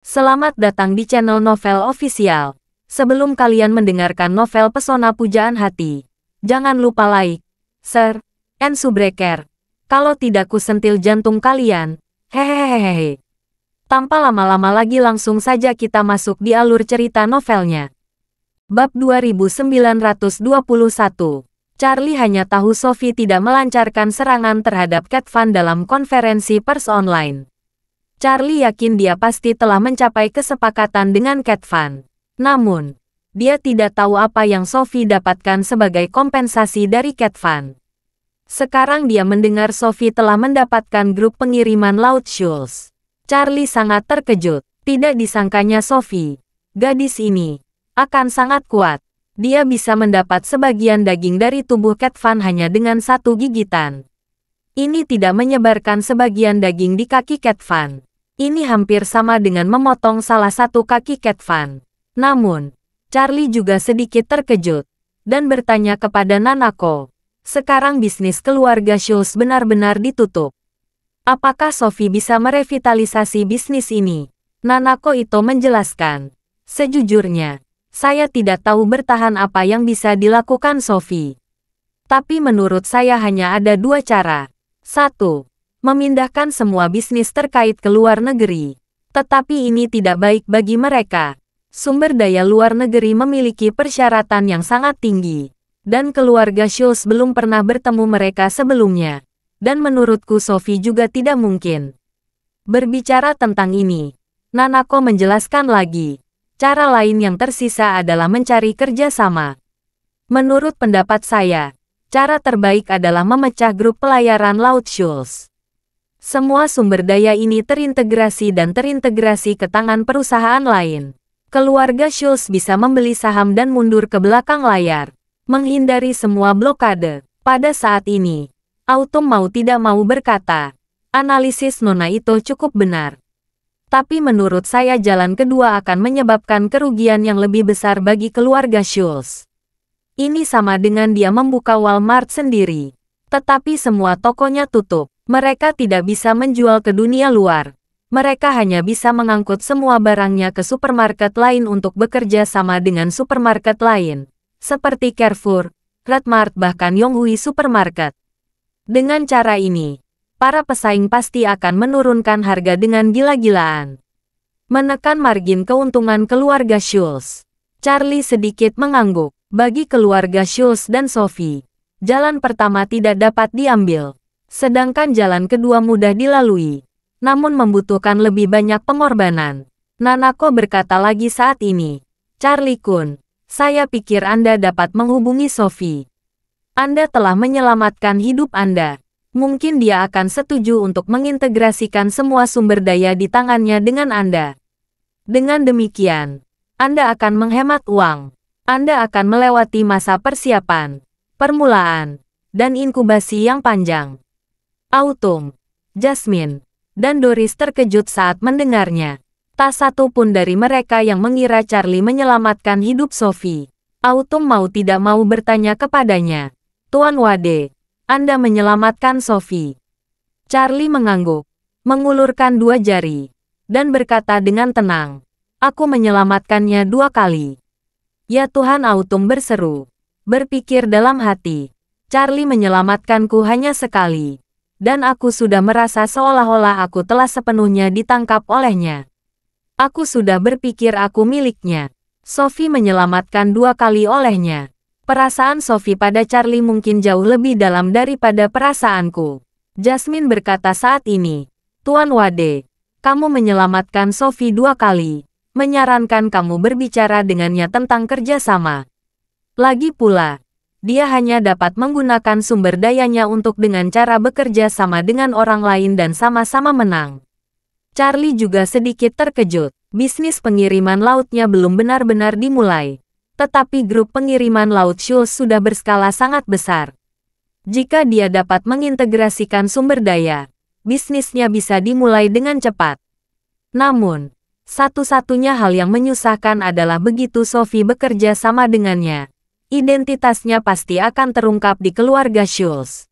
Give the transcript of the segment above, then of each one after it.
Selamat datang di channel Novel Official. Sebelum kalian mendengarkan novel Pesona Pujaan Hati, jangan lupa like, share, and subscribe. Kalau tidak kusentil jantung kalian, hehehehe. Tanpa lama-lama lagi langsung saja kita masuk di alur cerita novelnya. Bab 2921 Charlie hanya tahu Sophie tidak melancarkan serangan terhadap Cat Van dalam konferensi pers online. Charlie yakin dia pasti telah mencapai kesepakatan dengan Cat Van. Namun, dia tidak tahu apa yang Sophie dapatkan sebagai kompensasi dari Cat Van. Sekarang dia mendengar Sophie telah mendapatkan grup pengiriman laut Schulz. Charlie sangat terkejut. Tidak disangkanya Sophie, gadis ini, akan sangat kuat. Dia bisa mendapat sebagian daging dari tubuh Cat Van hanya dengan satu gigitan. Ini tidak menyebarkan sebagian daging di kaki Cat Van. Ini hampir sama dengan memotong salah satu kaki Cat Van. Namun, Charlie juga sedikit terkejut dan bertanya kepada Nanako, sekarang bisnis keluarga Schultz benar-benar ditutup. Apakah Sophie bisa merevitalisasi bisnis ini? Nanako itu menjelaskan. Sejujurnya, saya tidak tahu bertahan apa yang bisa dilakukan Sophie. Tapi menurut saya hanya ada dua cara. Satu, memindahkan semua bisnis terkait ke luar negeri. Tetapi ini tidak baik bagi mereka. Sumber daya luar negeri memiliki persyaratan yang sangat tinggi. Dan keluarga Schultz belum pernah bertemu mereka sebelumnya. Dan menurutku Sophie juga tidak mungkin. Berbicara tentang ini, Nanako menjelaskan lagi. Cara lain yang tersisa adalah mencari kerjasama. Menurut pendapat saya, cara terbaik adalah memecah grup pelayaran Laut Schultz. Semua sumber daya ini terintegrasi dan terintegrasi ke tangan perusahaan lain. Keluarga Schulz bisa membeli saham dan mundur ke belakang layar, menghindari semua blokade. Pada saat ini, Autumn mau tidak mau berkata, analisis Nona itu cukup benar. Tapi menurut saya jalan kedua akan menyebabkan kerugian yang lebih besar bagi keluarga Schulz. Ini sama dengan dia membuka Walmart sendiri. Tetapi semua tokonya tutup. Mereka tidak bisa menjual ke dunia luar. Mereka hanya bisa mengangkut semua barangnya ke supermarket lain untuk bekerja sama dengan supermarket lain, seperti Carrefour, Redmart bahkan Yonghui Supermarket. Dengan cara ini, para pesaing pasti akan menurunkan harga dengan gila-gilaan. Menekan margin keuntungan keluarga Schulz. Charlie sedikit mengangguk. Bagi keluarga Schulz dan Sophie, jalan pertama tidak dapat diambil. Sedangkan jalan kedua mudah dilalui, namun membutuhkan lebih banyak pengorbanan. Nanako berkata lagi saat ini, Charlie Kun, saya pikir Anda dapat menghubungi Sophie. Anda telah menyelamatkan hidup Anda. Mungkin dia akan setuju untuk mengintegrasikan semua sumber daya di tangannya dengan Anda. Dengan demikian, Anda akan menghemat uang. Anda akan melewati masa persiapan, permulaan, dan inkubasi yang panjang. Autumn, Jasmine, dan Doris terkejut saat mendengarnya. Tak satu pun dari mereka yang mengira Charlie menyelamatkan hidup Sophie. Autumn mau tidak mau bertanya kepadanya. Tuan Wade, Anda menyelamatkan Sophie. Charlie mengangguk, mengulurkan dua jari, dan berkata dengan tenang, Aku menyelamatkannya dua kali. Ya Tuhan Autumn berseru, berpikir dalam hati, Charlie menyelamatkanku hanya sekali dan aku sudah merasa seolah-olah aku telah sepenuhnya ditangkap olehnya. Aku sudah berpikir aku miliknya. Sophie menyelamatkan dua kali olehnya. Perasaan Sophie pada Charlie mungkin jauh lebih dalam daripada perasaanku. Jasmine berkata saat ini, Tuan Wade, kamu menyelamatkan Sophie dua kali. Menyarankan kamu berbicara dengannya tentang kerjasama. Lagi pula, dia hanya dapat menggunakan sumber dayanya untuk dengan cara bekerja sama dengan orang lain dan sama-sama menang. Charlie juga sedikit terkejut. Bisnis pengiriman lautnya belum benar-benar dimulai. Tetapi grup pengiriman laut Schultz sudah berskala sangat besar. Jika dia dapat mengintegrasikan sumber daya, bisnisnya bisa dimulai dengan cepat. Namun, satu-satunya hal yang menyusahkan adalah begitu Sophie bekerja sama dengannya identitasnya pasti akan terungkap di keluarga Schulz.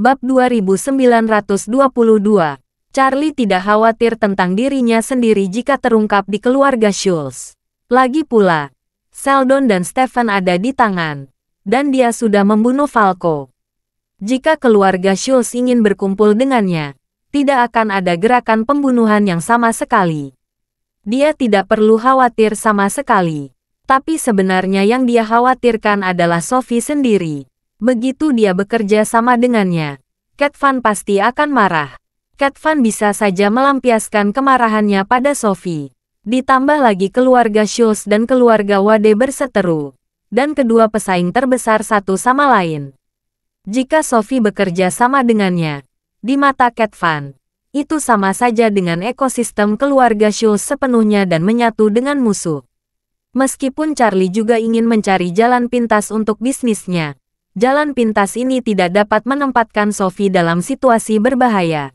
Bab 2922 Charlie tidak khawatir tentang dirinya sendiri jika terungkap di keluarga Schulz. Lagi pula, Seldon dan Stephen ada di tangan, dan dia sudah membunuh Falco. Jika keluarga Schulz ingin berkumpul dengannya, tidak akan ada gerakan pembunuhan yang sama sekali. Dia tidak perlu khawatir sama sekali. Tapi sebenarnya yang dia khawatirkan adalah Sophie sendiri. Begitu dia bekerja sama dengannya, Cat Van pasti akan marah. Cat Van bisa saja melampiaskan kemarahannya pada Sophie. Ditambah lagi keluarga Schultz dan keluarga Wade berseteru. Dan kedua pesaing terbesar satu sama lain. Jika Sophie bekerja sama dengannya, di mata Cat Van, itu sama saja dengan ekosistem keluarga Schultz sepenuhnya dan menyatu dengan musuh. Meskipun Charlie juga ingin mencari jalan pintas untuk bisnisnya, jalan pintas ini tidak dapat menempatkan Sophie dalam situasi berbahaya.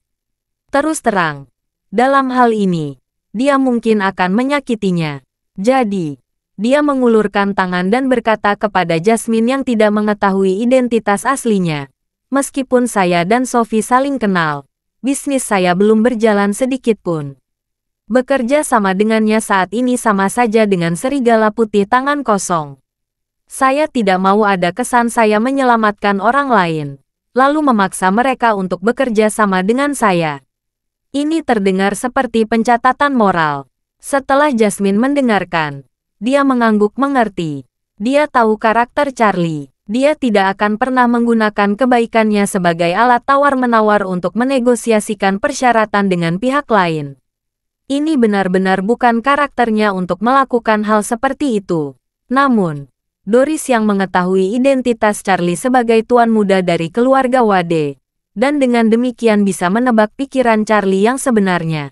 Terus terang, dalam hal ini, dia mungkin akan menyakitinya. Jadi, dia mengulurkan tangan dan berkata kepada Jasmine yang tidak mengetahui identitas aslinya. Meskipun saya dan Sophie saling kenal, bisnis saya belum berjalan sedikit pun. Bekerja sama dengannya saat ini sama saja dengan serigala putih tangan kosong. Saya tidak mau ada kesan saya menyelamatkan orang lain, lalu memaksa mereka untuk bekerja sama dengan saya. Ini terdengar seperti pencatatan moral. Setelah Jasmine mendengarkan, dia mengangguk mengerti. Dia tahu karakter Charlie dia tidak akan pernah menggunakan kebaikannya sebagai alat tawar-menawar untuk menegosiasikan persyaratan dengan pihak lain. Ini benar-benar bukan karakternya untuk melakukan hal seperti itu. Namun, Doris yang mengetahui identitas Charlie sebagai tuan muda dari keluarga Wade, dan dengan demikian bisa menebak pikiran Charlie yang sebenarnya.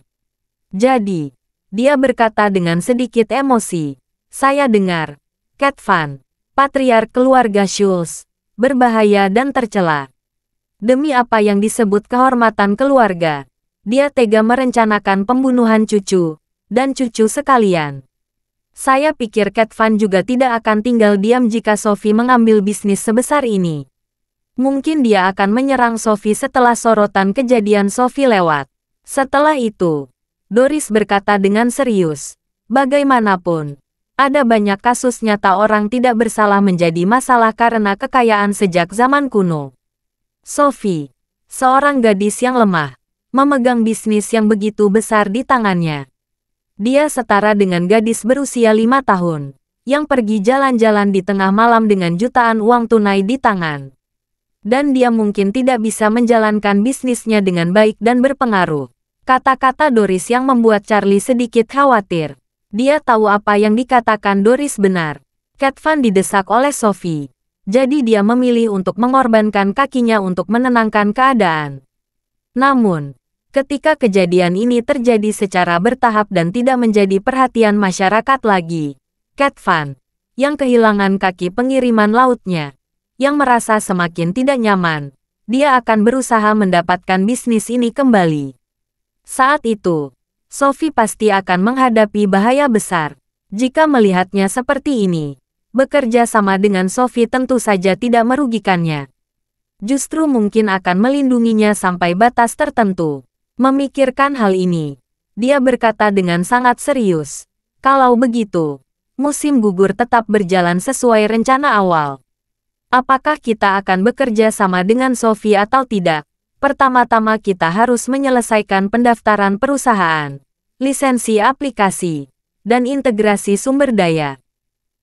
Jadi, dia berkata dengan sedikit emosi, saya dengar, Cat Van, patriar keluarga Schulz, berbahaya dan tercela. Demi apa yang disebut kehormatan keluarga, dia tega merencanakan pembunuhan cucu, dan cucu sekalian. Saya pikir Cat Van juga tidak akan tinggal diam jika Sophie mengambil bisnis sebesar ini. Mungkin dia akan menyerang Sophie setelah sorotan kejadian Sophie lewat. Setelah itu, Doris berkata dengan serius, bagaimanapun, ada banyak kasus nyata orang tidak bersalah menjadi masalah karena kekayaan sejak zaman kuno. Sophie, seorang gadis yang lemah, memegang bisnis yang begitu besar di tangannya. Dia setara dengan gadis berusia lima tahun, yang pergi jalan-jalan di tengah malam dengan jutaan uang tunai di tangan. Dan dia mungkin tidak bisa menjalankan bisnisnya dengan baik dan berpengaruh. Kata-kata Doris yang membuat Charlie sedikit khawatir. Dia tahu apa yang dikatakan Doris benar. Kat Van didesak oleh Sophie. Jadi dia memilih untuk mengorbankan kakinya untuk menenangkan keadaan. Namun, ketika kejadian ini terjadi secara bertahap dan tidak menjadi perhatian masyarakat lagi. Cat Van, yang kehilangan kaki pengiriman lautnya, yang merasa semakin tidak nyaman, dia akan berusaha mendapatkan bisnis ini kembali. Saat itu, Sophie pasti akan menghadapi bahaya besar. Jika melihatnya seperti ini, bekerja sama dengan Sophie tentu saja tidak merugikannya. Justru mungkin akan melindunginya sampai batas tertentu. Memikirkan hal ini, dia berkata dengan sangat serius, kalau begitu, musim gugur tetap berjalan sesuai rencana awal. Apakah kita akan bekerja sama dengan Sofi atau tidak? Pertama-tama kita harus menyelesaikan pendaftaran perusahaan, lisensi aplikasi, dan integrasi sumber daya.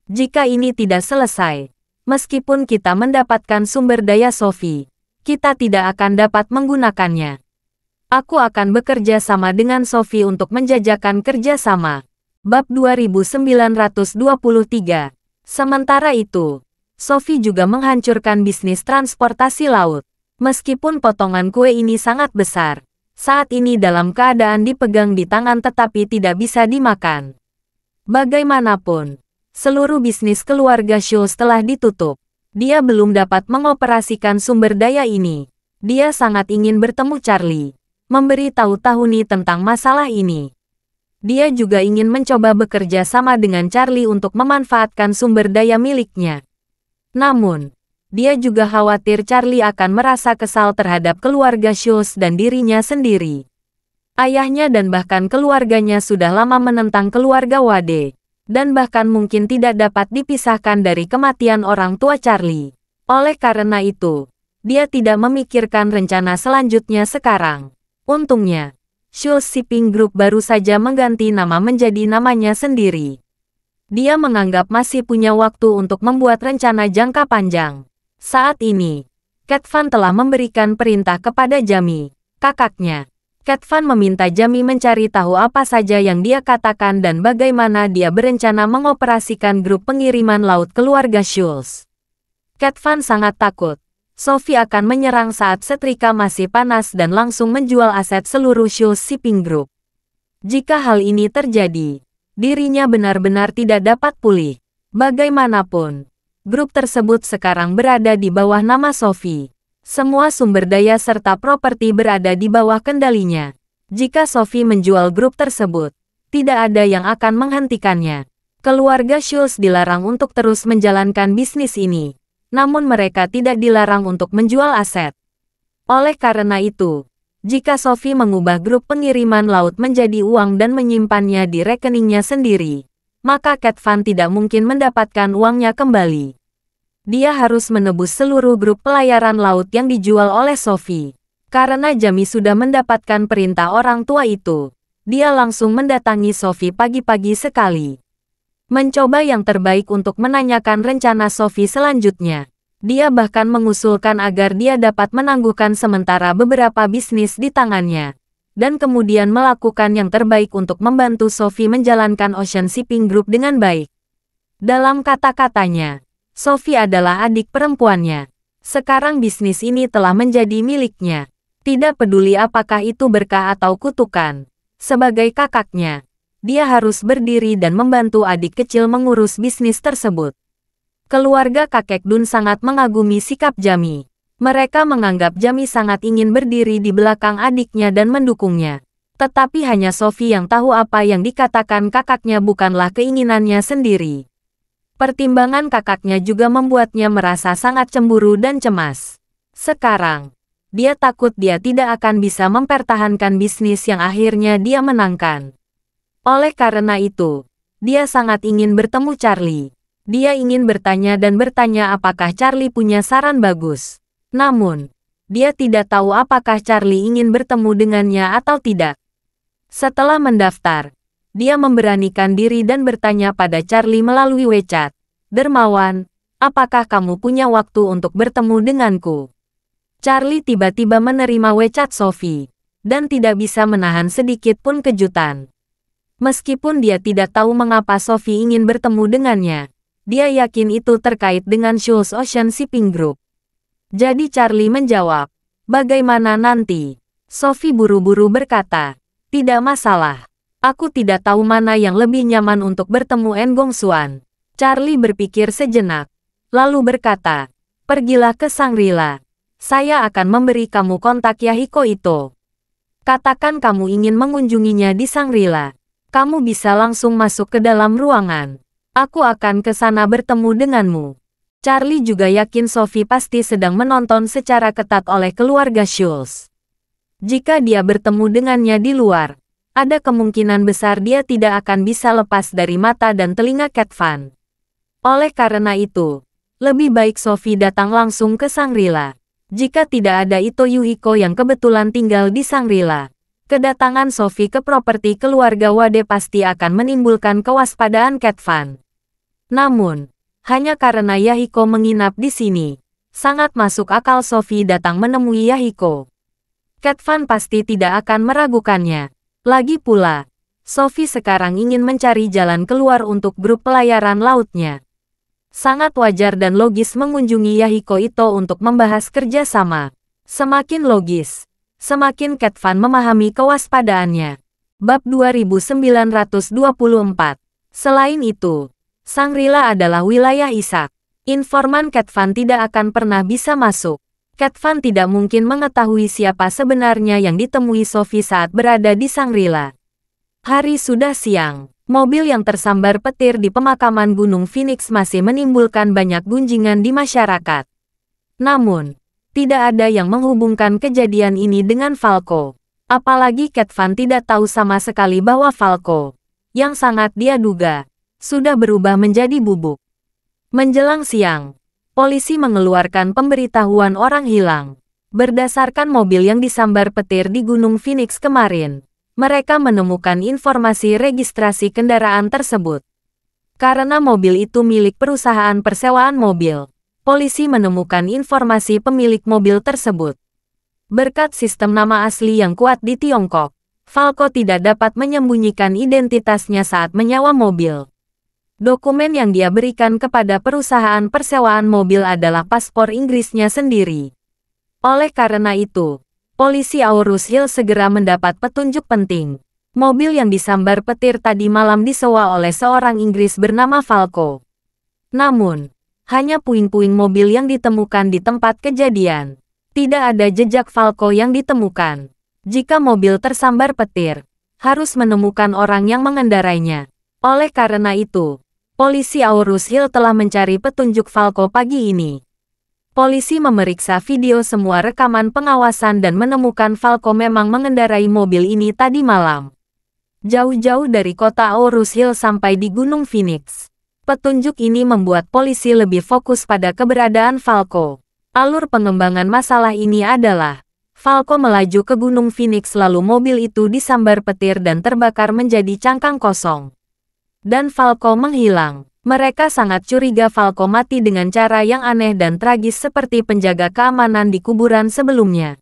Jika ini tidak selesai, meskipun kita mendapatkan sumber daya Sofi, kita tidak akan dapat menggunakannya. Aku akan bekerja sama dengan Sophie untuk menjajakan kerjasama. Bab 2923 Sementara itu, Sophie juga menghancurkan bisnis transportasi laut. Meskipun potongan kue ini sangat besar, saat ini dalam keadaan dipegang di tangan tetapi tidak bisa dimakan. Bagaimanapun, seluruh bisnis keluarga Schultz telah ditutup. Dia belum dapat mengoperasikan sumber daya ini. Dia sangat ingin bertemu Charlie memberi tahu Tahuni tentang masalah ini. Dia juga ingin mencoba bekerja sama dengan Charlie untuk memanfaatkan sumber daya miliknya. Namun, dia juga khawatir Charlie akan merasa kesal terhadap keluarga Shoes dan dirinya sendiri. Ayahnya dan bahkan keluarganya sudah lama menentang keluarga Wade, dan bahkan mungkin tidak dapat dipisahkan dari kematian orang tua Charlie. Oleh karena itu, dia tidak memikirkan rencana selanjutnya sekarang. Untungnya, Shoes Shipping Group baru saja mengganti nama menjadi namanya sendiri. Dia menganggap masih punya waktu untuk membuat rencana jangka panjang. Saat ini, Cat Van telah memberikan perintah kepada Jami, kakaknya. Cat Van meminta Jami mencari tahu apa saja yang dia katakan dan bagaimana dia berencana mengoperasikan grup pengiriman laut keluarga Schulz. Cat Van sangat takut Sophie akan menyerang saat setrika masih panas dan langsung menjual aset seluruh Shoes Shipping Group. Jika hal ini terjadi, dirinya benar-benar tidak dapat pulih. Bagaimanapun, grup tersebut sekarang berada di bawah nama Sophie. Semua sumber daya serta properti berada di bawah kendalinya. Jika Sophie menjual grup tersebut, tidak ada yang akan menghentikannya. Keluarga Schulz dilarang untuk terus menjalankan bisnis ini namun mereka tidak dilarang untuk menjual aset. Oleh karena itu, jika Sofi mengubah grup pengiriman laut menjadi uang dan menyimpannya di rekeningnya sendiri, maka Cat Van tidak mungkin mendapatkan uangnya kembali. Dia harus menebus seluruh grup pelayaran laut yang dijual oleh Sofi. Karena Jami sudah mendapatkan perintah orang tua itu, dia langsung mendatangi Sofi pagi-pagi sekali mencoba yang terbaik untuk menanyakan rencana Sophie selanjutnya. Dia bahkan mengusulkan agar dia dapat menangguhkan sementara beberapa bisnis di tangannya. Dan kemudian melakukan yang terbaik untuk membantu Sophie menjalankan Ocean Shipping Group dengan baik. Dalam kata-katanya, Sophie adalah adik perempuannya. Sekarang bisnis ini telah menjadi miliknya. Tidak peduli apakah itu berkah atau kutukan. Sebagai kakaknya, dia harus berdiri dan membantu adik kecil mengurus bisnis tersebut. Keluarga kakek Dun sangat mengagumi sikap Jami. Mereka menganggap Jami sangat ingin berdiri di belakang adiknya dan mendukungnya. Tetapi hanya Sophie yang tahu apa yang dikatakan kakaknya bukanlah keinginannya sendiri. Pertimbangan kakaknya juga membuatnya merasa sangat cemburu dan cemas. Sekarang, dia takut dia tidak akan bisa mempertahankan bisnis yang akhirnya dia menangkan. Oleh karena itu, dia sangat ingin bertemu Charlie. Dia ingin bertanya dan bertanya apakah Charlie punya saran bagus. Namun, dia tidak tahu apakah Charlie ingin bertemu dengannya atau tidak. Setelah mendaftar, dia memberanikan diri dan bertanya pada Charlie melalui WeChat. Dermawan, apakah kamu punya waktu untuk bertemu denganku? Charlie tiba-tiba menerima WeChat Sophie, dan tidak bisa menahan sedikit pun kejutan. Meskipun dia tidak tahu mengapa Sophie ingin bertemu dengannya, dia yakin itu terkait dengan Schultz Ocean Shipping Group. Jadi Charlie menjawab, bagaimana nanti? Sophie buru-buru berkata, tidak masalah. Aku tidak tahu mana yang lebih nyaman untuk bertemu Engong Suan. Charlie berpikir sejenak, lalu berkata, pergilah ke Sangrila. Saya akan memberi kamu kontak Yahiko itu. Katakan kamu ingin mengunjunginya di Sangrila kamu bisa langsung masuk ke dalam ruangan. Aku akan ke sana bertemu denganmu. Charlie juga yakin Sophie pasti sedang menonton secara ketat oleh keluarga Schultz. Jika dia bertemu dengannya di luar, ada kemungkinan besar dia tidak akan bisa lepas dari mata dan telinga Cat Van. Oleh karena itu, lebih baik Sophie datang langsung ke Sangrila. Jika tidak ada Ito Yuhiko yang kebetulan tinggal di Sangrila, kedatangan Sophie ke properti keluarga Wade pasti akan menimbulkan kewaspadaan Cat Namun, hanya karena Yahiko menginap di sini, sangat masuk akal Sophie datang menemui Yahiko. Cat pasti tidak akan meragukannya. Lagi pula, Sophie sekarang ingin mencari jalan keluar untuk grup pelayaran lautnya. Sangat wajar dan logis mengunjungi Yahiko Ito untuk membahas kerjasama. Semakin logis, semakin Cat memahami kewaspadaannya. Bab 2924 Selain itu, Sangrila adalah wilayah Isak. Informan Cat tidak akan pernah bisa masuk. Cat tidak mungkin mengetahui siapa sebenarnya yang ditemui Sofi saat berada di Sangrila. Hari sudah siang. Mobil yang tersambar petir di pemakaman Gunung Phoenix masih menimbulkan banyak gunjingan di masyarakat. Namun, tidak ada yang menghubungkan kejadian ini dengan Falco. Apalagi Cat Van tidak tahu sama sekali bahwa Falco, yang sangat dia duga, sudah berubah menjadi bubuk. Menjelang siang, polisi mengeluarkan pemberitahuan orang hilang. Berdasarkan mobil yang disambar petir di Gunung Phoenix kemarin, mereka menemukan informasi registrasi kendaraan tersebut. Karena mobil itu milik perusahaan persewaan mobil, polisi menemukan informasi pemilik mobil tersebut. Berkat sistem nama asli yang kuat di Tiongkok, Falco tidak dapat menyembunyikan identitasnya saat menyewa mobil. Dokumen yang dia berikan kepada perusahaan persewaan mobil adalah paspor Inggrisnya sendiri. Oleh karena itu, polisi Aurus Hill segera mendapat petunjuk penting. Mobil yang disambar petir tadi malam disewa oleh seorang Inggris bernama Falco. Namun, hanya puing-puing mobil yang ditemukan di tempat kejadian. Tidak ada jejak Falco yang ditemukan. Jika mobil tersambar petir, harus menemukan orang yang mengendarainya. Oleh karena itu, polisi Aurus Hill telah mencari petunjuk Falco pagi ini. Polisi memeriksa video semua rekaman pengawasan dan menemukan Falco memang mengendarai mobil ini tadi malam. Jauh-jauh dari kota Aurus Hill sampai di Gunung Phoenix. Petunjuk ini membuat polisi lebih fokus pada keberadaan Falco. Alur pengembangan masalah ini adalah Falco melaju ke Gunung Phoenix lalu mobil itu disambar petir dan terbakar menjadi cangkang kosong. Dan Falco menghilang. Mereka sangat curiga Falco mati dengan cara yang aneh dan tragis seperti penjaga keamanan di kuburan sebelumnya.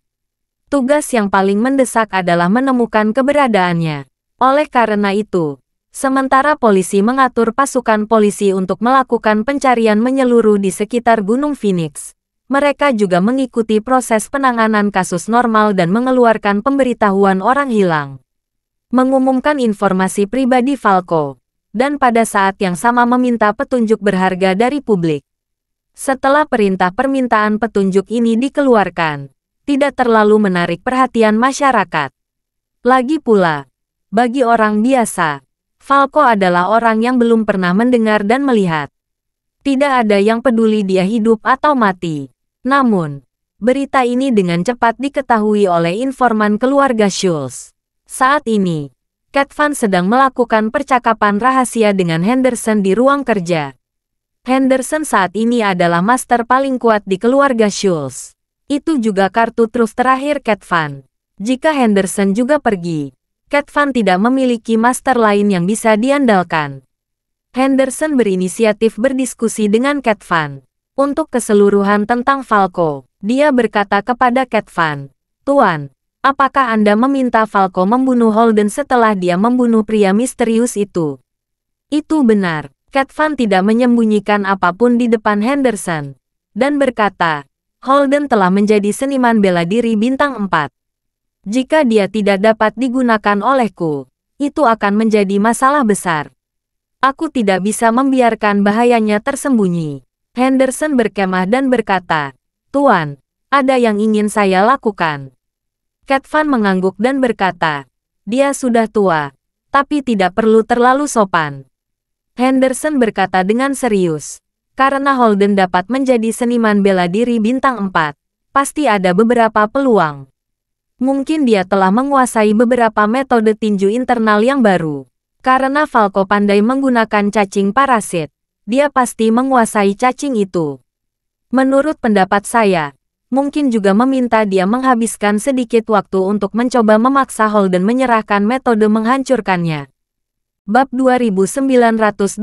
Tugas yang paling mendesak adalah menemukan keberadaannya. Oleh karena itu, Sementara polisi mengatur pasukan polisi untuk melakukan pencarian menyeluruh di sekitar Gunung Phoenix. Mereka juga mengikuti proses penanganan kasus normal dan mengeluarkan pemberitahuan orang hilang. Mengumumkan informasi pribadi Falco. Dan pada saat yang sama meminta petunjuk berharga dari publik. Setelah perintah permintaan petunjuk ini dikeluarkan, tidak terlalu menarik perhatian masyarakat. Lagi pula, bagi orang biasa, Falco adalah orang yang belum pernah mendengar dan melihat. Tidak ada yang peduli dia hidup atau mati. Namun, berita ini dengan cepat diketahui oleh informan keluarga Schulz. Saat ini, Cat Van sedang melakukan percakapan rahasia dengan Henderson di ruang kerja. Henderson saat ini adalah master paling kuat di keluarga Schulz. Itu juga kartu truf terakhir Cat Van. Jika Henderson juga pergi, Cat Van tidak memiliki master lain yang bisa diandalkan. Henderson berinisiatif berdiskusi dengan Cat Van. Untuk keseluruhan tentang Falco, dia berkata kepada Cat Van, Tuan, apakah Anda meminta Falco membunuh Holden setelah dia membunuh pria misterius itu? Itu benar. Cat Van tidak menyembunyikan apapun di depan Henderson. Dan berkata, Holden telah menjadi seniman bela diri bintang 4. Jika dia tidak dapat digunakan olehku, itu akan menjadi masalah besar. Aku tidak bisa membiarkan bahayanya tersembunyi. Henderson berkemah dan berkata, Tuan, ada yang ingin saya lakukan. Cat mengangguk dan berkata, dia sudah tua, tapi tidak perlu terlalu sopan. Henderson berkata dengan serius, karena Holden dapat menjadi seniman bela diri bintang 4, pasti ada beberapa peluang. Mungkin dia telah menguasai beberapa metode tinju internal yang baru. Karena Falco pandai menggunakan cacing parasit, dia pasti menguasai cacing itu. Menurut pendapat saya, mungkin juga meminta dia menghabiskan sedikit waktu untuk mencoba memaksa Holden menyerahkan metode menghancurkannya. Bab 2925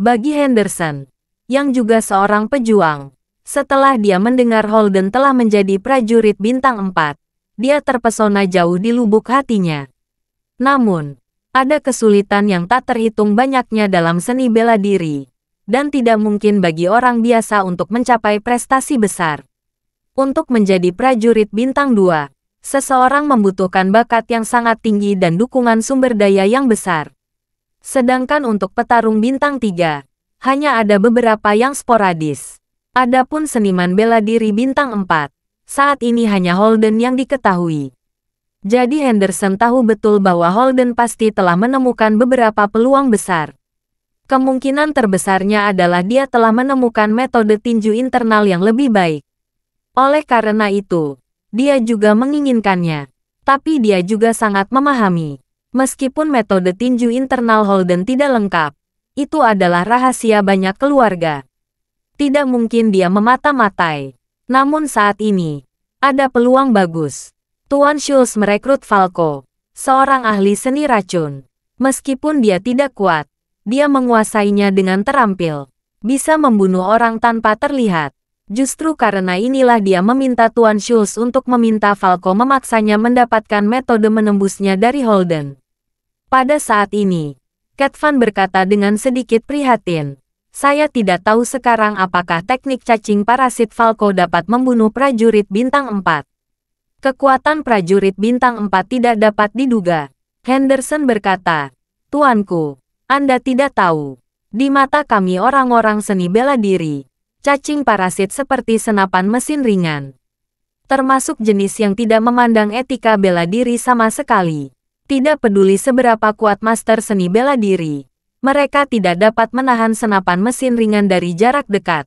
Bagi Henderson, yang juga seorang pejuang, setelah dia mendengar Holden telah menjadi prajurit bintang 4, dia terpesona jauh di lubuk hatinya. Namun, ada kesulitan yang tak terhitung banyaknya dalam seni bela diri, dan tidak mungkin bagi orang biasa untuk mencapai prestasi besar. Untuk menjadi prajurit bintang 2, seseorang membutuhkan bakat yang sangat tinggi dan dukungan sumber daya yang besar. Sedangkan untuk petarung bintang 3, hanya ada beberapa yang sporadis. Adapun seniman bela diri bintang 4, saat ini hanya Holden yang diketahui. Jadi Henderson tahu betul bahwa Holden pasti telah menemukan beberapa peluang besar. Kemungkinan terbesarnya adalah dia telah menemukan metode tinju internal yang lebih baik. Oleh karena itu, dia juga menginginkannya. Tapi dia juga sangat memahami. Meskipun metode tinju internal Holden tidak lengkap, itu adalah rahasia banyak keluarga. Tidak mungkin dia memata-matai. Namun saat ini, ada peluang bagus. Tuan Schulz merekrut Falco, seorang ahli seni racun. Meskipun dia tidak kuat, dia menguasainya dengan terampil. Bisa membunuh orang tanpa terlihat. Justru karena inilah dia meminta Tuan Schulz untuk meminta Falco memaksanya mendapatkan metode menembusnya dari Holden. Pada saat ini, Catvan berkata dengan sedikit prihatin, saya tidak tahu sekarang apakah teknik cacing parasit Falco dapat membunuh prajurit bintang 4. Kekuatan prajurit bintang 4 tidak dapat diduga. Henderson berkata, Tuanku, Anda tidak tahu. Di mata kami orang-orang seni bela diri, cacing parasit seperti senapan mesin ringan. Termasuk jenis yang tidak memandang etika bela diri sama sekali. Tidak peduli seberapa kuat master seni bela diri, mereka tidak dapat menahan senapan mesin ringan dari jarak dekat.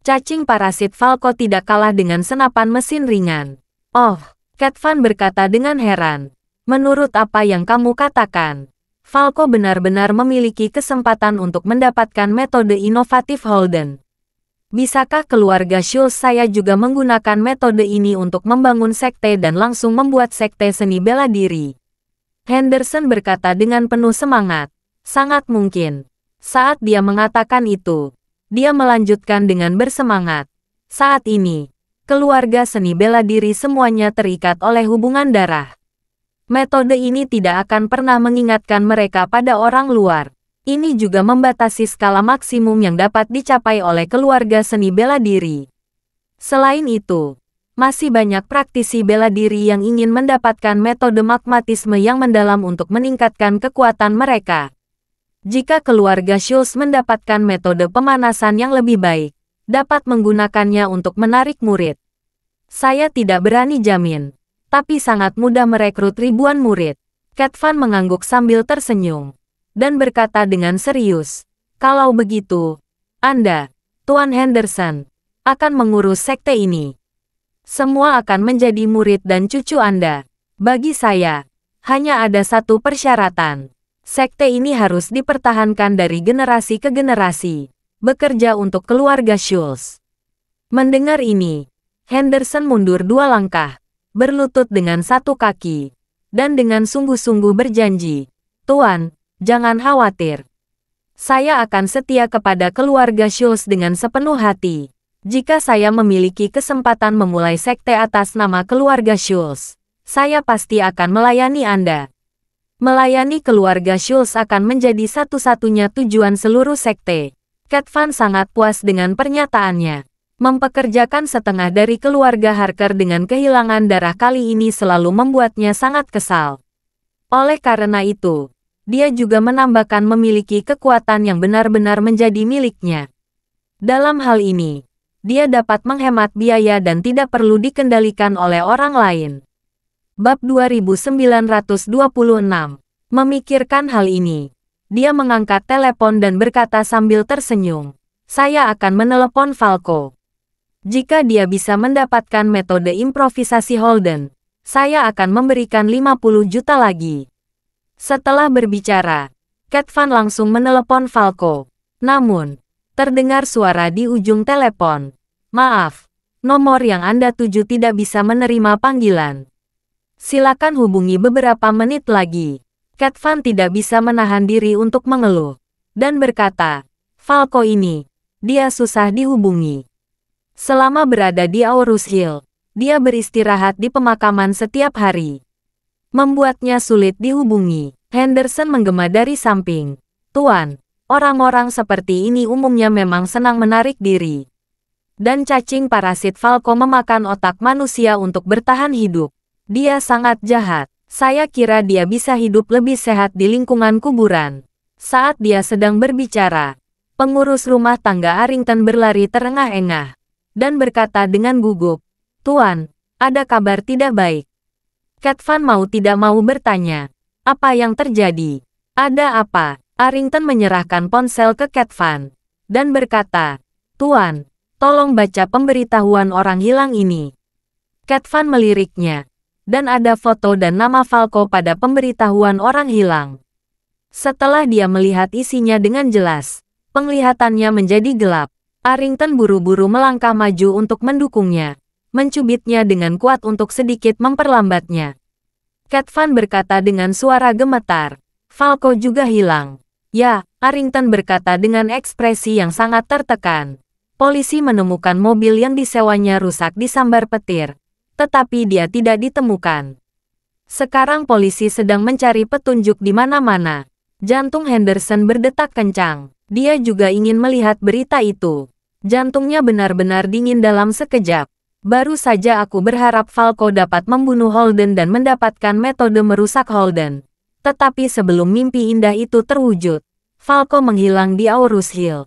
Cacing parasit Falco tidak kalah dengan senapan mesin ringan. Oh, Ketvan berkata dengan heran. Menurut apa yang kamu katakan, Falco benar-benar memiliki kesempatan untuk mendapatkan metode inovatif Holden. Bisakah keluarga Schulz saya juga menggunakan metode ini untuk membangun sekte dan langsung membuat sekte seni bela diri? Henderson berkata dengan penuh semangat. Sangat mungkin. Saat dia mengatakan itu, dia melanjutkan dengan bersemangat. Saat ini, keluarga seni bela diri semuanya terikat oleh hubungan darah. Metode ini tidak akan pernah mengingatkan mereka pada orang luar. Ini juga membatasi skala maksimum yang dapat dicapai oleh keluarga seni bela diri. Selain itu, masih banyak praktisi bela diri yang ingin mendapatkan metode magmatisme yang mendalam untuk meningkatkan kekuatan mereka. Jika keluarga Schultz mendapatkan metode pemanasan yang lebih baik, dapat menggunakannya untuk menarik murid. Saya tidak berani jamin, tapi sangat mudah merekrut ribuan murid. Kat Van mengangguk sambil tersenyum, dan berkata dengan serius, kalau begitu, Anda, Tuan Henderson, akan mengurus sekte ini. Semua akan menjadi murid dan cucu Anda. Bagi saya, hanya ada satu persyaratan sekte ini harus dipertahankan dari generasi ke generasi, bekerja untuk keluarga Schulz. Mendengar ini, Henderson mundur dua langkah, berlutut dengan satu kaki, dan dengan sungguh-sungguh berjanji, Tuan, jangan khawatir. Saya akan setia kepada keluarga Schulz dengan sepenuh hati. Jika saya memiliki kesempatan memulai sekte atas nama keluarga Schulz, saya pasti akan melayani Anda. Melayani keluarga Schulz akan menjadi satu-satunya tujuan seluruh sekte. Kat sangat puas dengan pernyataannya. Mempekerjakan setengah dari keluarga Harker dengan kehilangan darah kali ini selalu membuatnya sangat kesal. Oleh karena itu, dia juga menambahkan memiliki kekuatan yang benar-benar menjadi miliknya. Dalam hal ini, dia dapat menghemat biaya dan tidak perlu dikendalikan oleh orang lain. Bab 2926. Memikirkan hal ini, dia mengangkat telepon dan berkata sambil tersenyum, "Saya akan menelepon Falco. Jika dia bisa mendapatkan metode improvisasi Holden, saya akan memberikan 50 juta lagi." Setelah berbicara, Cat langsung menelepon Falco. Namun, terdengar suara di ujung telepon. "Maaf, nomor yang Anda tuju tidak bisa menerima panggilan." Silakan hubungi beberapa menit lagi. Cat Van tidak bisa menahan diri untuk mengeluh. Dan berkata, Falco ini, dia susah dihubungi. Selama berada di Aurus Hill, dia beristirahat di pemakaman setiap hari. Membuatnya sulit dihubungi. Henderson menggema dari samping. Tuan, orang-orang seperti ini umumnya memang senang menarik diri dan cacing parasit Falco memakan otak manusia untuk bertahan hidup. Dia sangat jahat. Saya kira dia bisa hidup lebih sehat di lingkungan kuburan. Saat dia sedang berbicara, pengurus rumah tangga Arrington berlari terengah-engah dan berkata dengan gugup, Tuan, ada kabar tidak baik. Cat Van mau tidak mau bertanya, apa yang terjadi? Ada apa? Arrington menyerahkan ponsel ke Cat Van dan berkata, Tuan, tolong baca pemberitahuan orang hilang ini. Cat Van meliriknya, dan ada foto dan nama Falco pada pemberitahuan orang hilang. Setelah dia melihat isinya dengan jelas, penglihatannya menjadi gelap. Arrington buru-buru melangkah maju untuk mendukungnya, mencubitnya dengan kuat untuk sedikit memperlambatnya. Catvan berkata dengan suara gemetar, Falco juga hilang. Ya, Arrington berkata dengan ekspresi yang sangat tertekan polisi menemukan mobil yang disewanya rusak di sambar petir tetapi dia tidak ditemukan. Sekarang polisi sedang mencari petunjuk di mana-mana. Jantung Henderson berdetak kencang. Dia juga ingin melihat berita itu. Jantungnya benar-benar dingin dalam sekejap. Baru saja aku berharap Falco dapat membunuh Holden dan mendapatkan metode merusak Holden. Tetapi sebelum mimpi indah itu terwujud, Falco menghilang di Aurus Hill.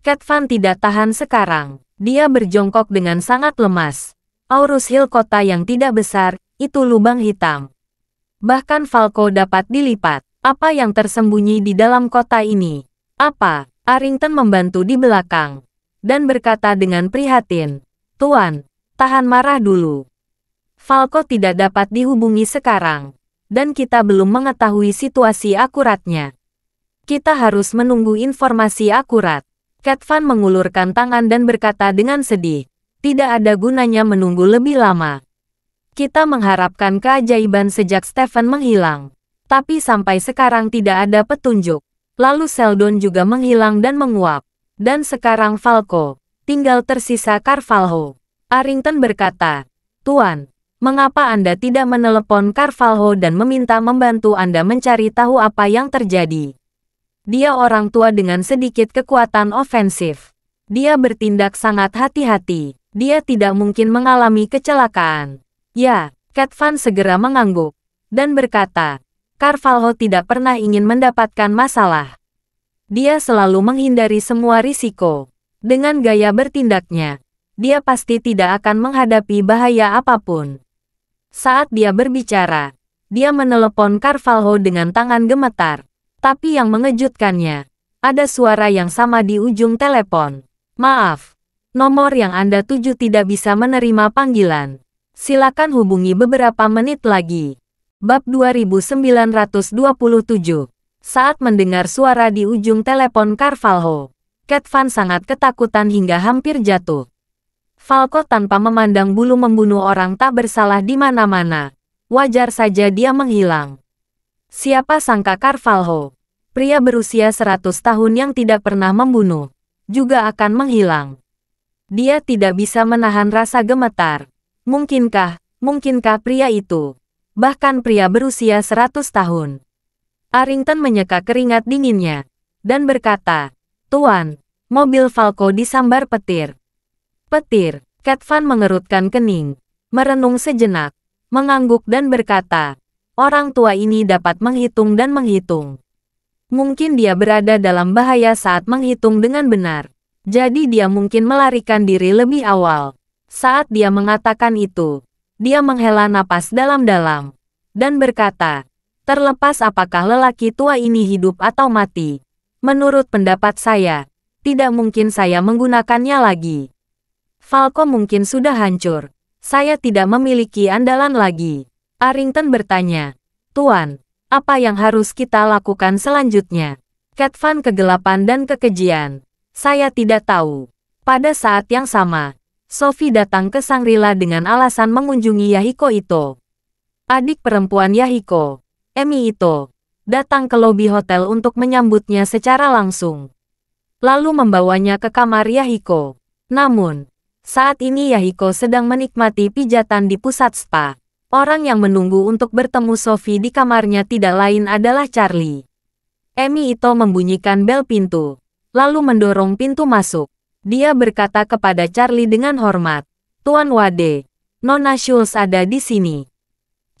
Catvan tidak tahan sekarang. Dia berjongkok dengan sangat lemas. Aurus Hill kota yang tidak besar, itu lubang hitam. Bahkan Falco dapat dilipat. Apa yang tersembunyi di dalam kota ini? Apa? Arrington membantu di belakang. Dan berkata dengan prihatin. Tuan, tahan marah dulu. Falco tidak dapat dihubungi sekarang. Dan kita belum mengetahui situasi akuratnya. Kita harus menunggu informasi akurat. Cat mengulurkan tangan dan berkata dengan sedih tidak ada gunanya menunggu lebih lama. Kita mengharapkan keajaiban sejak Stephen menghilang. Tapi sampai sekarang tidak ada petunjuk. Lalu Seldon juga menghilang dan menguap. Dan sekarang Falco. Tinggal tersisa Carvalho. Arrington berkata, Tuan, mengapa Anda tidak menelepon Carvalho dan meminta membantu Anda mencari tahu apa yang terjadi? Dia orang tua dengan sedikit kekuatan ofensif. Dia bertindak sangat hati-hati. Dia tidak mungkin mengalami kecelakaan. Ya, Cat Van segera mengangguk dan berkata, Carvalho tidak pernah ingin mendapatkan masalah. Dia selalu menghindari semua risiko. Dengan gaya bertindaknya, dia pasti tidak akan menghadapi bahaya apapun. Saat dia berbicara, dia menelepon Carvalho dengan tangan gemetar. Tapi yang mengejutkannya, ada suara yang sama di ujung telepon. Maaf, nomor yang Anda tuju tidak bisa menerima panggilan. Silakan hubungi beberapa menit lagi. Bab 2927 Saat mendengar suara di ujung telepon Carvalho, Cat Van sangat ketakutan hingga hampir jatuh. Falco tanpa memandang bulu membunuh orang tak bersalah di mana-mana. Wajar saja dia menghilang. Siapa sangka Carvalho, pria berusia 100 tahun yang tidak pernah membunuh, juga akan menghilang. Dia tidak bisa menahan rasa gemetar. Mungkinkah, mungkinkah pria itu? Bahkan pria berusia 100 tahun. Arrington menyeka keringat dinginnya. Dan berkata, Tuan, mobil Falco disambar petir. Petir, Cat Van mengerutkan kening. Merenung sejenak, mengangguk dan berkata, Orang tua ini dapat menghitung dan menghitung. Mungkin dia berada dalam bahaya saat menghitung dengan benar. Jadi dia mungkin melarikan diri lebih awal. Saat dia mengatakan itu, dia menghela napas dalam-dalam dan berkata, terlepas apakah lelaki tua ini hidup atau mati. Menurut pendapat saya, tidak mungkin saya menggunakannya lagi. Falco mungkin sudah hancur. Saya tidak memiliki andalan lagi. Arrington bertanya, Tuan, apa yang harus kita lakukan selanjutnya? Catvan kegelapan dan kekejian. Saya tidak tahu. Pada saat yang sama, Sophie datang ke Sangrila dengan alasan mengunjungi Yahiko Ito. Adik perempuan Yahiko, Emi Ito, datang ke lobi hotel untuk menyambutnya secara langsung. Lalu membawanya ke kamar Yahiko. Namun, saat ini Yahiko sedang menikmati pijatan di pusat spa. Orang yang menunggu untuk bertemu Sophie di kamarnya tidak lain adalah Charlie. Emi Ito membunyikan bel pintu lalu mendorong pintu masuk. Dia berkata kepada Charlie dengan hormat, Tuan Wade, Nona Schulz ada di sini.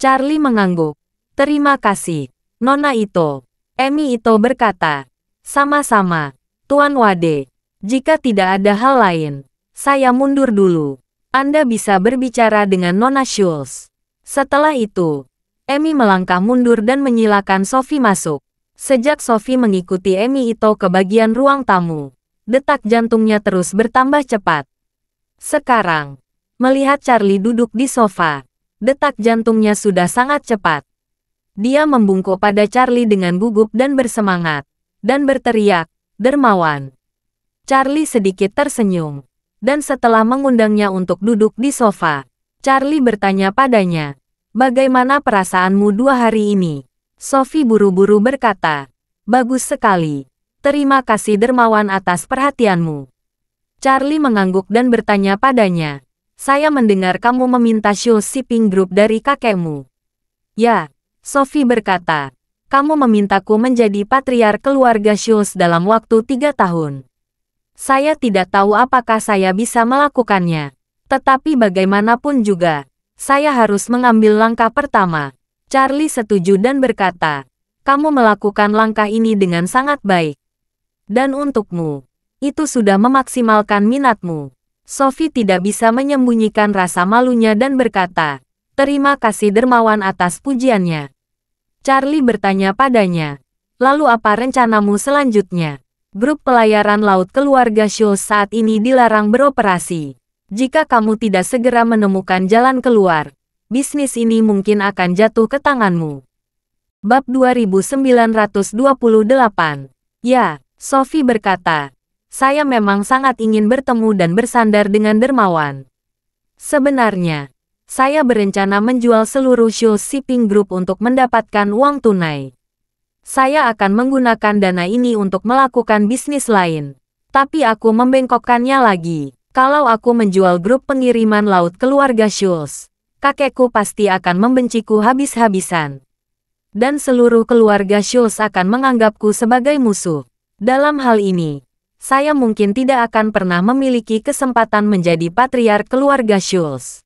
Charlie mengangguk. Terima kasih, Nona Ito. Emi Ito berkata, sama-sama, Tuan Wade. Jika tidak ada hal lain, saya mundur dulu. Anda bisa berbicara dengan Nona Schulz. Setelah itu, Emi melangkah mundur dan menyilakan Sophie masuk. Sejak Sophie mengikuti Emi Ito ke bagian ruang tamu, detak jantungnya terus bertambah cepat. Sekarang, melihat Charlie duduk di sofa, detak jantungnya sudah sangat cepat. Dia membungkuk pada Charlie dengan gugup dan bersemangat, dan berteriak, dermawan. Charlie sedikit tersenyum, dan setelah mengundangnya untuk duduk di sofa, Charlie bertanya padanya, bagaimana perasaanmu dua hari ini? Sophie buru-buru berkata, Bagus sekali. Terima kasih dermawan atas perhatianmu. Charlie mengangguk dan bertanya padanya. Saya mendengar kamu meminta Show Shipping Group dari kakekmu. Ya, Sophie berkata. Kamu memintaku menjadi patriar keluarga Shoes dalam waktu tiga tahun. Saya tidak tahu apakah saya bisa melakukannya. Tetapi bagaimanapun juga, saya harus mengambil langkah pertama. Charlie setuju dan berkata, kamu melakukan langkah ini dengan sangat baik. Dan untukmu, itu sudah memaksimalkan minatmu. Sophie tidak bisa menyembunyikan rasa malunya dan berkata, terima kasih dermawan atas pujiannya. Charlie bertanya padanya, lalu apa rencanamu selanjutnya? Grup pelayaran laut keluarga Shul saat ini dilarang beroperasi. Jika kamu tidak segera menemukan jalan keluar, bisnis ini mungkin akan jatuh ke tanganmu. Bab 2928 Ya, Sophie berkata, saya memang sangat ingin bertemu dan bersandar dengan dermawan. Sebenarnya, saya berencana menjual seluruh Shul Shipping Group untuk mendapatkan uang tunai. Saya akan menggunakan dana ini untuk melakukan bisnis lain. Tapi aku membengkokkannya lagi. Kalau aku menjual grup pengiriman laut keluarga Schultz, kakekku pasti akan membenciku habis-habisan. Dan seluruh keluarga Schultz akan menganggapku sebagai musuh. Dalam hal ini, saya mungkin tidak akan pernah memiliki kesempatan menjadi patriark keluarga Schultz.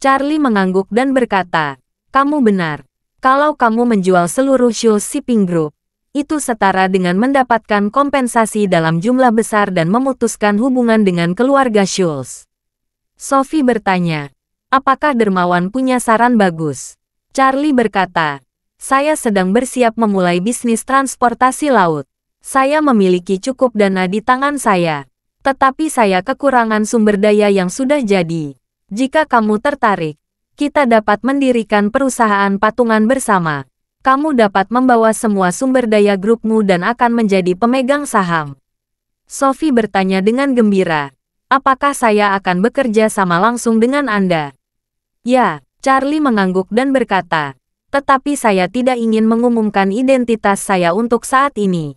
Charlie mengangguk dan berkata, kamu benar. Kalau kamu menjual seluruh Schultz Shipping Group, itu setara dengan mendapatkan kompensasi dalam jumlah besar dan memutuskan hubungan dengan keluarga Schulz. Sophie bertanya, Apakah dermawan punya saran bagus? Charlie berkata, saya sedang bersiap memulai bisnis transportasi laut. Saya memiliki cukup dana di tangan saya. Tetapi saya kekurangan sumber daya yang sudah jadi. Jika kamu tertarik, kita dapat mendirikan perusahaan patungan bersama. Kamu dapat membawa semua sumber daya grupmu dan akan menjadi pemegang saham. Sophie bertanya dengan gembira, apakah saya akan bekerja sama langsung dengan Anda? Ya, Charlie mengangguk dan berkata, tetapi saya tidak ingin mengumumkan identitas saya untuk saat ini.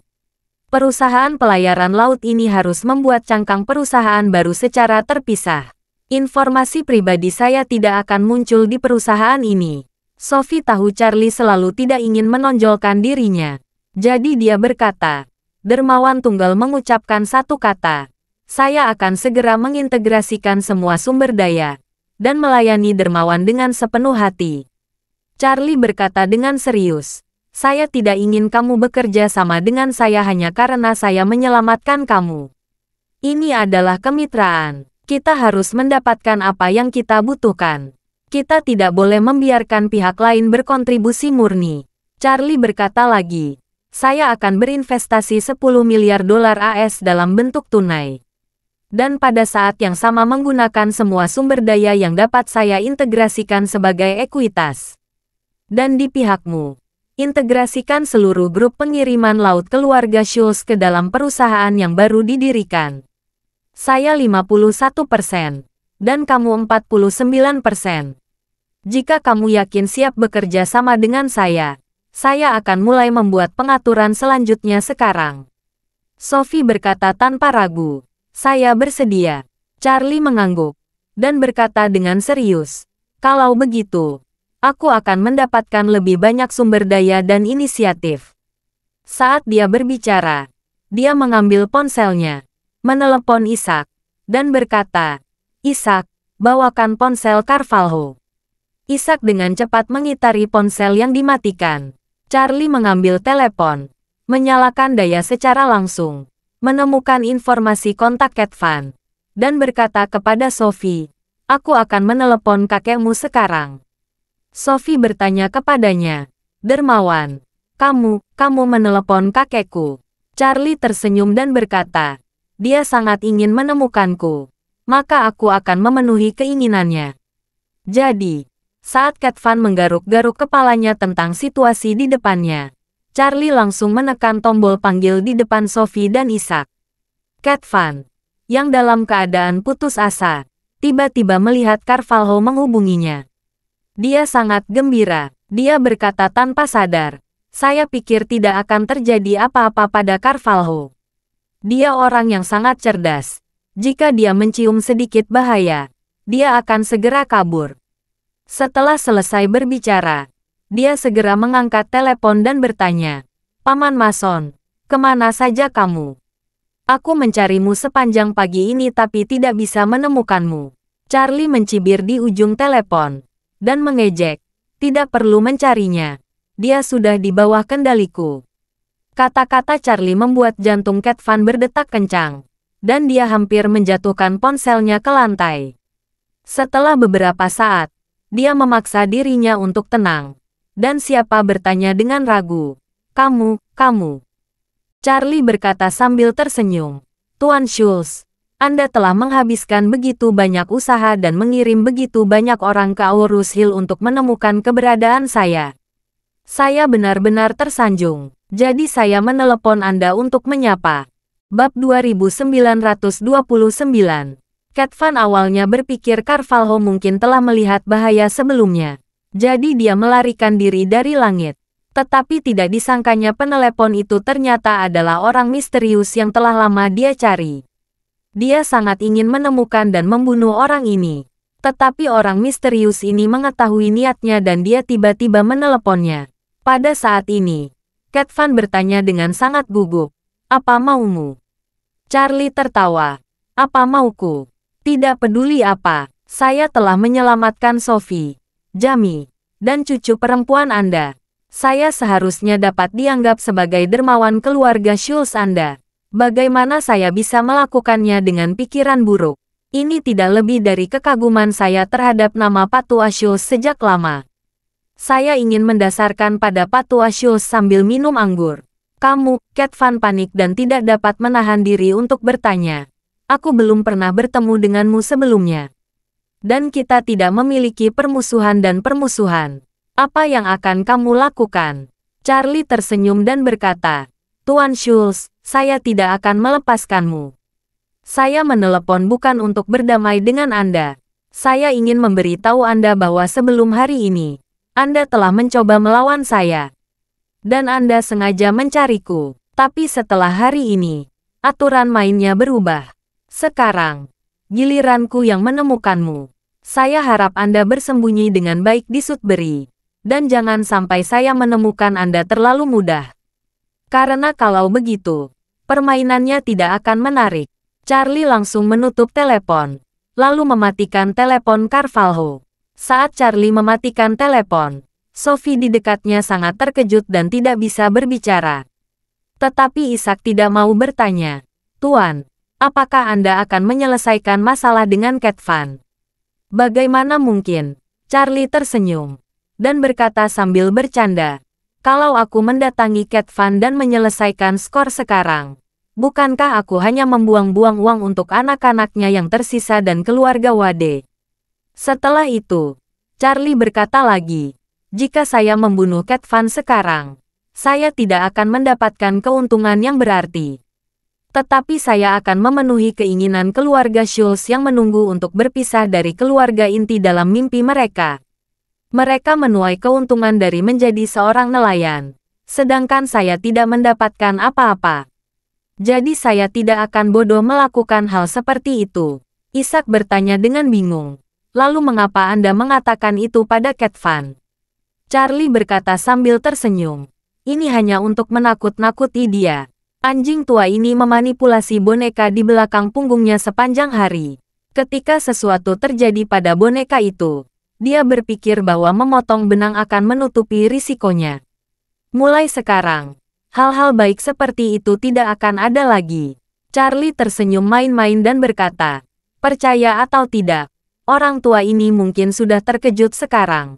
Perusahaan pelayaran laut ini harus membuat cangkang perusahaan baru secara terpisah. Informasi pribadi saya tidak akan muncul di perusahaan ini. Sophie tahu Charlie selalu tidak ingin menonjolkan dirinya. Jadi dia berkata, dermawan tunggal mengucapkan satu kata. Saya akan segera mengintegrasikan semua sumber daya dan melayani dermawan dengan sepenuh hati. Charlie berkata dengan serius, saya tidak ingin kamu bekerja sama dengan saya hanya karena saya menyelamatkan kamu. Ini adalah kemitraan. Kita harus mendapatkan apa yang kita butuhkan. Kita tidak boleh membiarkan pihak lain berkontribusi murni. Charlie berkata lagi, saya akan berinvestasi 10 miliar dolar AS dalam bentuk tunai dan pada saat yang sama menggunakan semua sumber daya yang dapat saya integrasikan sebagai ekuitas. Dan di pihakmu, integrasikan seluruh grup pengiriman laut keluarga Schulz ke dalam perusahaan yang baru didirikan. Saya 51%, dan kamu 49%. Jika kamu yakin siap bekerja sama dengan saya, saya akan mulai membuat pengaturan selanjutnya sekarang. Sophie berkata tanpa ragu. Saya bersedia. Charlie mengangguk dan berkata dengan serius, kalau begitu, aku akan mendapatkan lebih banyak sumber daya dan inisiatif. Saat dia berbicara, dia mengambil ponselnya, menelepon Ishak, dan berkata, Ishak, bawakan ponsel Carvalho. Ishak dengan cepat mengitari ponsel yang dimatikan. Charlie mengambil telepon, menyalakan daya secara langsung menemukan informasi kontak Cat Van, dan berkata kepada Sophie, aku akan menelepon kakekmu sekarang. Sophie bertanya kepadanya, Dermawan, kamu, kamu menelepon kakekku. Charlie tersenyum dan berkata, dia sangat ingin menemukanku. Maka aku akan memenuhi keinginannya. Jadi, saat Cat Van menggaruk-garuk kepalanya tentang situasi di depannya, Charlie langsung menekan tombol panggil di depan Sophie dan Isaac. Cat Van, yang dalam keadaan putus asa, tiba-tiba melihat Carvalho menghubunginya. Dia sangat gembira. Dia berkata tanpa sadar, saya pikir tidak akan terjadi apa-apa pada Carvalho. Dia orang yang sangat cerdas. Jika dia mencium sedikit bahaya, dia akan segera kabur. Setelah selesai berbicara, dia segera mengangkat telepon dan bertanya, Paman Mason, kemana saja kamu? Aku mencarimu sepanjang pagi ini tapi tidak bisa menemukanmu. Charlie mencibir di ujung telepon dan mengejek. Tidak perlu mencarinya. Dia sudah di bawah kendaliku. Kata-kata Charlie membuat jantung Cat Van berdetak kencang. Dan dia hampir menjatuhkan ponselnya ke lantai. Setelah beberapa saat, dia memaksa dirinya untuk tenang. Dan siapa bertanya dengan ragu? Kamu, kamu. Charlie berkata sambil tersenyum. Tuan Schulz, Anda telah menghabiskan begitu banyak usaha dan mengirim begitu banyak orang ke Aurus Hill untuk menemukan keberadaan saya. Saya benar-benar tersanjung. Jadi saya menelepon Anda untuk menyapa. Bab 2929 Kat Van awalnya berpikir Carvalho mungkin telah melihat bahaya sebelumnya. Jadi dia melarikan diri dari langit. Tetapi tidak disangkanya penelepon itu ternyata adalah orang misterius yang telah lama dia cari. Dia sangat ingin menemukan dan membunuh orang ini. Tetapi orang misterius ini mengetahui niatnya dan dia tiba-tiba meneleponnya. Pada saat ini, Kat Van bertanya dengan sangat gugup. Apa maumu? Charlie tertawa. Apa mauku? Tidak peduli apa, saya telah menyelamatkan Sophie. Jami, dan cucu perempuan Anda. Saya seharusnya dapat dianggap sebagai dermawan keluarga Schulz Anda. Bagaimana saya bisa melakukannya dengan pikiran buruk? Ini tidak lebih dari kekaguman saya terhadap nama Patua Schulz sejak lama. Saya ingin mendasarkan pada Patua Schulz sambil minum anggur. Kamu, Cat Van panik dan tidak dapat menahan diri untuk bertanya. Aku belum pernah bertemu denganmu sebelumnya dan kita tidak memiliki permusuhan dan permusuhan. Apa yang akan kamu lakukan? Charlie tersenyum dan berkata, Tuan Schulz, saya tidak akan melepaskanmu. Saya menelepon bukan untuk berdamai dengan Anda. Saya ingin memberi tahu Anda bahwa sebelum hari ini, Anda telah mencoba melawan saya. Dan Anda sengaja mencariku. Tapi setelah hari ini, aturan mainnya berubah. Sekarang, giliranku yang menemukanmu. Saya harap Anda bersembunyi dengan baik di Sudbury. Dan jangan sampai saya menemukan Anda terlalu mudah. Karena kalau begitu, permainannya tidak akan menarik. Charlie langsung menutup telepon, lalu mematikan telepon Carvalho. Saat Charlie mematikan telepon, Sophie di dekatnya sangat terkejut dan tidak bisa berbicara. Tetapi Isaac tidak mau bertanya. Tuan, apakah Anda akan menyelesaikan masalah dengan Cat Fan? Bagaimana mungkin? Charlie tersenyum dan berkata sambil bercanda, kalau aku mendatangi Cat Fan dan menyelesaikan skor sekarang, bukankah aku hanya membuang-buang uang untuk anak-anaknya yang tersisa dan keluarga Wade? Setelah itu, Charlie berkata lagi, jika saya membunuh Cat Fan sekarang, saya tidak akan mendapatkan keuntungan yang berarti. Tetapi saya akan memenuhi keinginan keluarga Schulz yang menunggu untuk berpisah dari keluarga inti dalam mimpi mereka. Mereka menuai keuntungan dari menjadi seorang nelayan. Sedangkan saya tidak mendapatkan apa-apa. Jadi saya tidak akan bodoh melakukan hal seperti itu. Isaac bertanya dengan bingung. Lalu mengapa Anda mengatakan itu pada Cat Van? Charlie berkata sambil tersenyum. Ini hanya untuk menakut-nakuti dia. Anjing tua ini memanipulasi boneka di belakang punggungnya sepanjang hari. Ketika sesuatu terjadi pada boneka itu, dia berpikir bahwa memotong benang akan menutupi risikonya. Mulai sekarang, hal-hal baik seperti itu tidak akan ada lagi. Charlie tersenyum main-main dan berkata, Percaya atau tidak, orang tua ini mungkin sudah terkejut sekarang.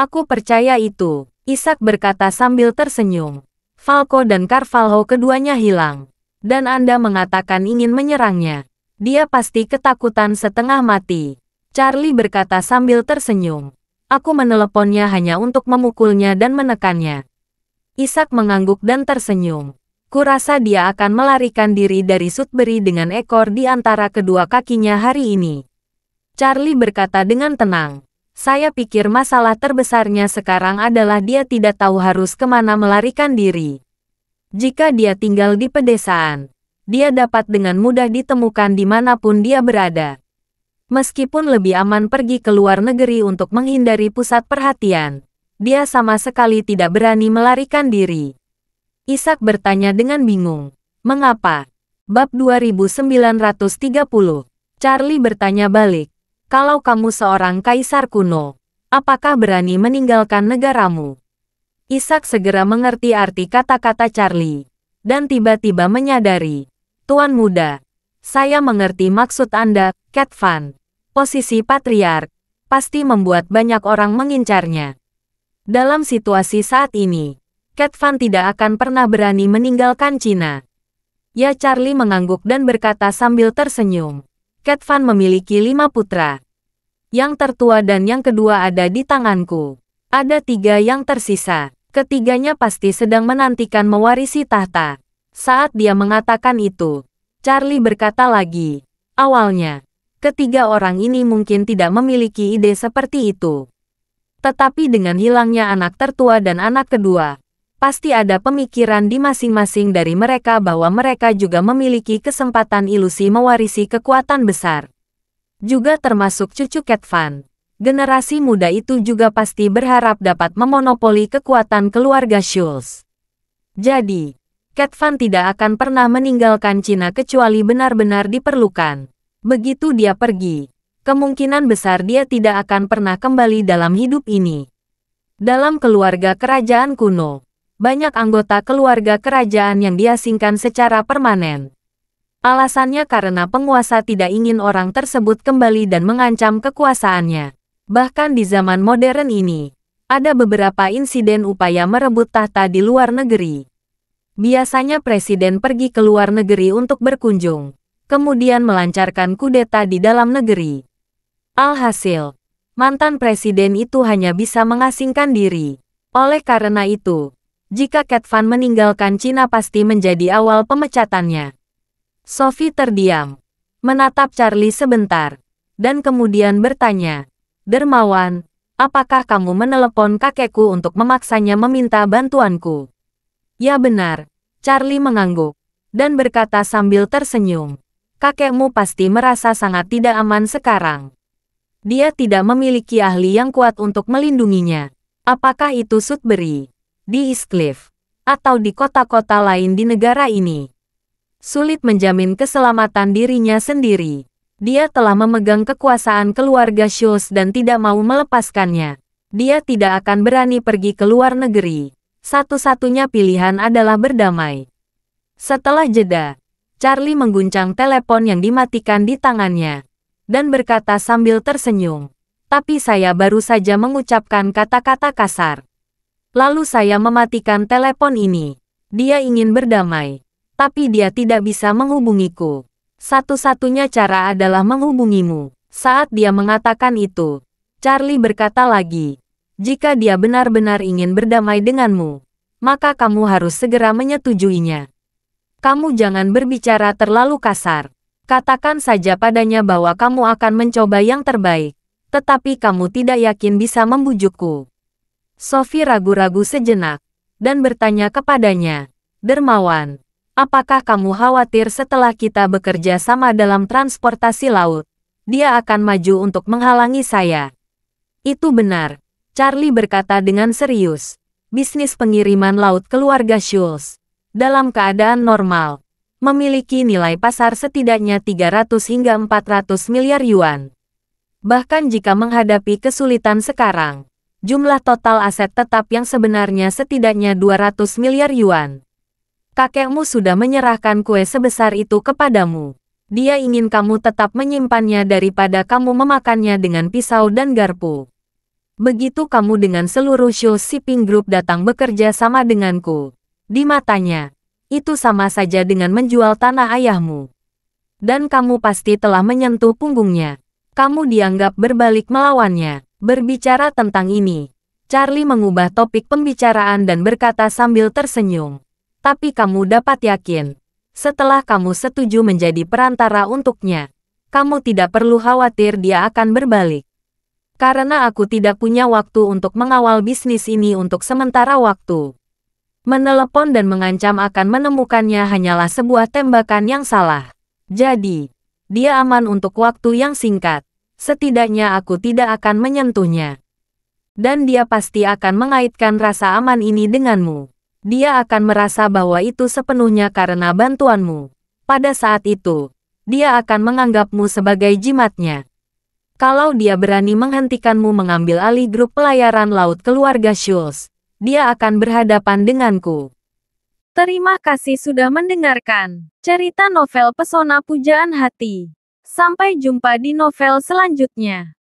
Aku percaya itu, Isaac berkata sambil tersenyum. Falco dan Carvalho keduanya hilang. Dan Anda mengatakan ingin menyerangnya. Dia pasti ketakutan setengah mati. Charlie berkata sambil tersenyum. Aku meneleponnya hanya untuk memukulnya dan menekannya. Ishak mengangguk dan tersenyum. Kurasa dia akan melarikan diri dari Sudbury dengan ekor di antara kedua kakinya hari ini. Charlie berkata dengan tenang. Saya pikir masalah terbesarnya sekarang adalah dia tidak tahu harus kemana melarikan diri. Jika dia tinggal di pedesaan, dia dapat dengan mudah ditemukan dimanapun dia berada. Meskipun lebih aman pergi ke luar negeri untuk menghindari pusat perhatian, dia sama sekali tidak berani melarikan diri. Ishak bertanya dengan bingung, mengapa? Bab 2930, Charlie bertanya balik, kalau kamu seorang kaisar kuno, apakah berani meninggalkan negaramu? Isaac segera mengerti arti kata-kata Charlie, dan tiba-tiba menyadari, Tuan muda, saya mengerti maksud Anda, Cat Van. Posisi patriark, pasti membuat banyak orang mengincarnya. Dalam situasi saat ini, Cat Van tidak akan pernah berani meninggalkan Cina. Ya Charlie mengangguk dan berkata sambil tersenyum. Cat Van memiliki lima putra. Yang tertua dan yang kedua ada di tanganku. Ada tiga yang tersisa. Ketiganya pasti sedang menantikan mewarisi tahta. Saat dia mengatakan itu, Charlie berkata lagi. Awalnya, ketiga orang ini mungkin tidak memiliki ide seperti itu. Tetapi dengan hilangnya anak tertua dan anak kedua, pasti ada pemikiran di masing-masing dari mereka bahwa mereka juga memiliki kesempatan ilusi mewarisi kekuatan besar. Juga termasuk cucu Ketvan. Generasi muda itu juga pasti berharap dapat memonopoli kekuatan keluarga Schulz. Jadi, Ketvan tidak akan pernah meninggalkan Cina kecuali benar-benar diperlukan. Begitu dia pergi, kemungkinan besar dia tidak akan pernah kembali dalam hidup ini. Dalam keluarga kerajaan kuno, banyak anggota keluarga kerajaan yang diasingkan secara permanen. Alasannya karena penguasa tidak ingin orang tersebut kembali dan mengancam kekuasaannya. Bahkan di zaman modern ini, ada beberapa insiden upaya merebut tahta di luar negeri. Biasanya presiden pergi ke luar negeri untuk berkunjung, kemudian melancarkan kudeta di dalam negeri. Alhasil, mantan presiden itu hanya bisa mengasingkan diri. Oleh karena itu, jika Cat Fan meninggalkan Cina pasti menjadi awal pemecatannya. Sophie terdiam, menatap Charlie sebentar, dan kemudian bertanya, Dermawan, apakah kamu menelepon kakekku untuk memaksanya meminta bantuanku? Ya benar, Charlie mengangguk, dan berkata sambil tersenyum, kakekmu pasti merasa sangat tidak aman sekarang. Dia tidak memiliki ahli yang kuat untuk melindunginya. Apakah itu Sudbury? di East Cliff, atau di kota-kota lain di negara ini. Sulit menjamin keselamatan dirinya sendiri. Dia telah memegang kekuasaan keluarga Schultz dan tidak mau melepaskannya. Dia tidak akan berani pergi ke luar negeri. Satu-satunya pilihan adalah berdamai. Setelah jeda, Charlie mengguncang telepon yang dimatikan di tangannya dan berkata sambil tersenyum, "Tapi saya baru saja mengucapkan kata-kata kasar." Lalu saya mematikan telepon ini. Dia ingin berdamai. Tapi dia tidak bisa menghubungiku. Satu-satunya cara adalah menghubungimu. Saat dia mengatakan itu, Charlie berkata lagi, jika dia benar-benar ingin berdamai denganmu, maka kamu harus segera menyetujuinya. Kamu jangan berbicara terlalu kasar. Katakan saja padanya bahwa kamu akan mencoba yang terbaik, tetapi kamu tidak yakin bisa membujukku. Sophie ragu-ragu sejenak, dan bertanya kepadanya, Dermawan, apakah kamu khawatir setelah kita bekerja sama dalam transportasi laut, dia akan maju untuk menghalangi saya? Itu benar, Charlie berkata dengan serius. Bisnis pengiriman laut keluarga Schulz, dalam keadaan normal, memiliki nilai pasar setidaknya 300 hingga 400 miliar yuan. Bahkan jika menghadapi kesulitan sekarang, jumlah total aset tetap yang sebenarnya setidaknya 200 miliar yuan. Kakekmu sudah menyerahkan kue sebesar itu kepadamu. Dia ingin kamu tetap menyimpannya daripada kamu memakannya dengan pisau dan garpu. Begitu kamu dengan seluruh show shipping group datang bekerja sama denganku. Di matanya, itu sama saja dengan menjual tanah ayahmu. Dan kamu pasti telah menyentuh punggungnya kamu dianggap berbalik melawannya. Berbicara tentang ini, Charlie mengubah topik pembicaraan dan berkata sambil tersenyum. Tapi kamu dapat yakin, setelah kamu setuju menjadi perantara untuknya, kamu tidak perlu khawatir dia akan berbalik. Karena aku tidak punya waktu untuk mengawal bisnis ini untuk sementara waktu. Menelepon dan mengancam akan menemukannya hanyalah sebuah tembakan yang salah. Jadi, dia aman untuk waktu yang singkat setidaknya aku tidak akan menyentuhnya. Dan dia pasti akan mengaitkan rasa aman ini denganmu. Dia akan merasa bahwa itu sepenuhnya karena bantuanmu. Pada saat itu, dia akan menganggapmu sebagai jimatnya. Kalau dia berani menghentikanmu mengambil alih grup pelayaran laut keluarga Schultz, dia akan berhadapan denganku. Terima kasih sudah mendengarkan cerita novel Pesona Pujaan Hati. Sampai jumpa di novel selanjutnya.